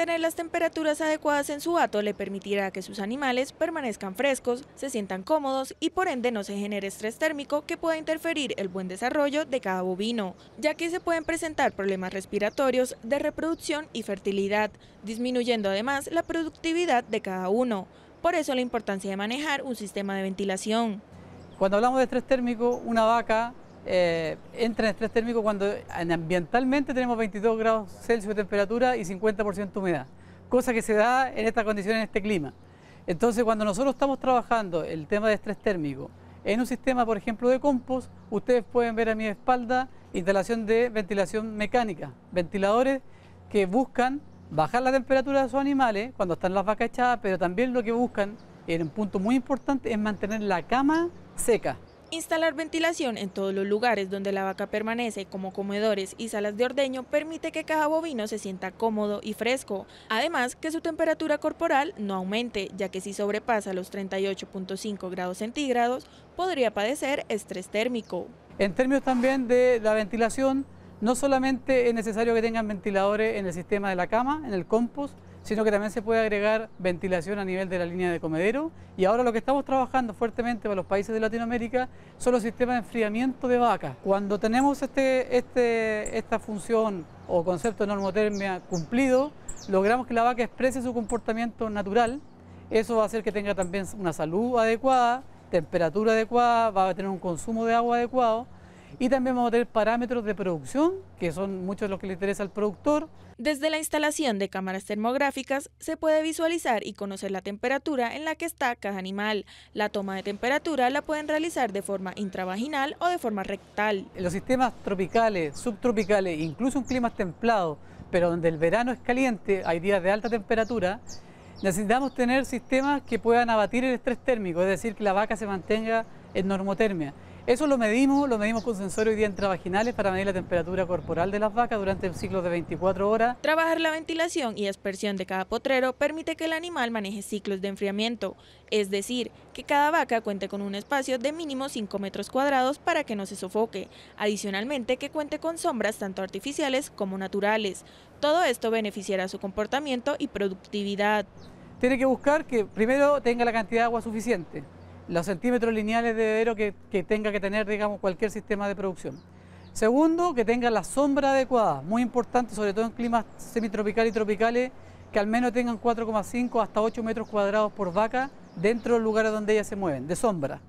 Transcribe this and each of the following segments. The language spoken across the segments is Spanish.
Tener las temperaturas adecuadas en su hato le permitirá que sus animales permanezcan frescos, se sientan cómodos y por ende no se genere estrés térmico que pueda interferir el buen desarrollo de cada bovino, ya que se pueden presentar problemas respiratorios, de reproducción y fertilidad, disminuyendo además la productividad de cada uno. Por eso la importancia de manejar un sistema de ventilación. Cuando hablamos de estrés térmico, una vaca eh, entra en estrés térmico cuando ambientalmente tenemos 22 grados Celsius de temperatura y 50% humedad, cosa que se da en estas condiciones, en este clima. Entonces, cuando nosotros estamos trabajando el tema de estrés térmico en un sistema, por ejemplo, de compost, ustedes pueden ver a mi espalda instalación de ventilación mecánica, ventiladores que buscan bajar la temperatura de sus animales cuando están las vacas echadas, pero también lo que buscan, en un punto muy importante, es mantener la cama seca. Instalar ventilación en todos los lugares donde la vaca permanece, como comedores y salas de ordeño, permite que cada bovino se sienta cómodo y fresco. Además, que su temperatura corporal no aumente, ya que si sobrepasa los 38.5 grados centígrados, podría padecer estrés térmico. En términos también de la ventilación, no solamente es necesario que tengan ventiladores en el sistema de la cama, en el compost, sino que también se puede agregar ventilación a nivel de la línea de comedero. Y ahora lo que estamos trabajando fuertemente para los países de Latinoamérica son los sistemas de enfriamiento de vaca... Cuando tenemos este, este, esta función o concepto de normotermia cumplido, logramos que la vaca exprese su comportamiento natural. Eso va a hacer que tenga también una salud adecuada, temperatura adecuada, va a tener un consumo de agua adecuado y también vamos a tener parámetros de producción, que son muchos los que le interesa al productor. Desde la instalación de cámaras termográficas se puede visualizar y conocer la temperatura en la que está cada animal. La toma de temperatura la pueden realizar de forma intravaginal o de forma rectal. En los sistemas tropicales, subtropicales, incluso en climas templados, pero donde el verano es caliente, hay días de alta temperatura, necesitamos tener sistemas que puedan abatir el estrés térmico, es decir, que la vaca se mantenga en normotermia. Eso lo medimos, lo medimos con sensores y día vaginales para medir la temperatura corporal de las vacas durante un ciclo de 24 horas. Trabajar la ventilación y aspersión de cada potrero permite que el animal maneje ciclos de enfriamiento, es decir, que cada vaca cuente con un espacio de mínimo 5 metros cuadrados para que no se sofoque, adicionalmente que cuente con sombras tanto artificiales como naturales. Todo esto beneficiará su comportamiento y productividad. Tiene que buscar que primero tenga la cantidad de agua suficiente, los centímetros lineales de bebedero que, tenga que tener, digamos, cualquier sistema de producción. Segundo, que tenga la sombra adecuada, muy importante, sobre todo en climas semitropicales y tropicales, que al menos tengan 4,5 hasta 8 metros cuadrados por vaca dentro del lugar donde ellas se mueven, de sombra.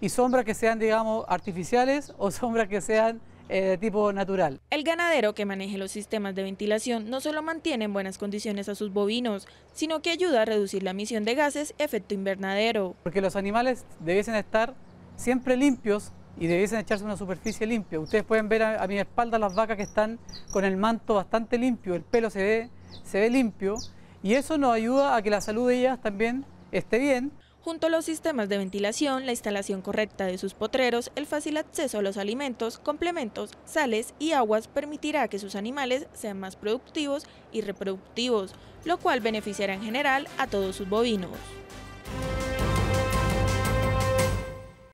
Y sombras que sean, digamos, artificiales o sombras que sean eh, tipo natural. El ganadero que maneje los sistemas de ventilación no solo mantiene en buenas condiciones a sus bovinos, sino que ayuda a reducir la emisión de gases efecto invernadero. Porque los animales debiesen estar siempre limpios y debiesen echarse una superficie limpia. Ustedes pueden ver a, mi espalda las vacas que están con el manto bastante limpio, el pelo se ve, se ve limpio y eso nos ayuda a que la salud de ellas también esté bien junto a los sistemas de ventilación, la instalación correcta de sus potreros, el fácil acceso a los alimentos, complementos, sales y aguas permitirá que sus animales sean más productivos y reproductivos, lo cual beneficiará en general a todos sus bovinos.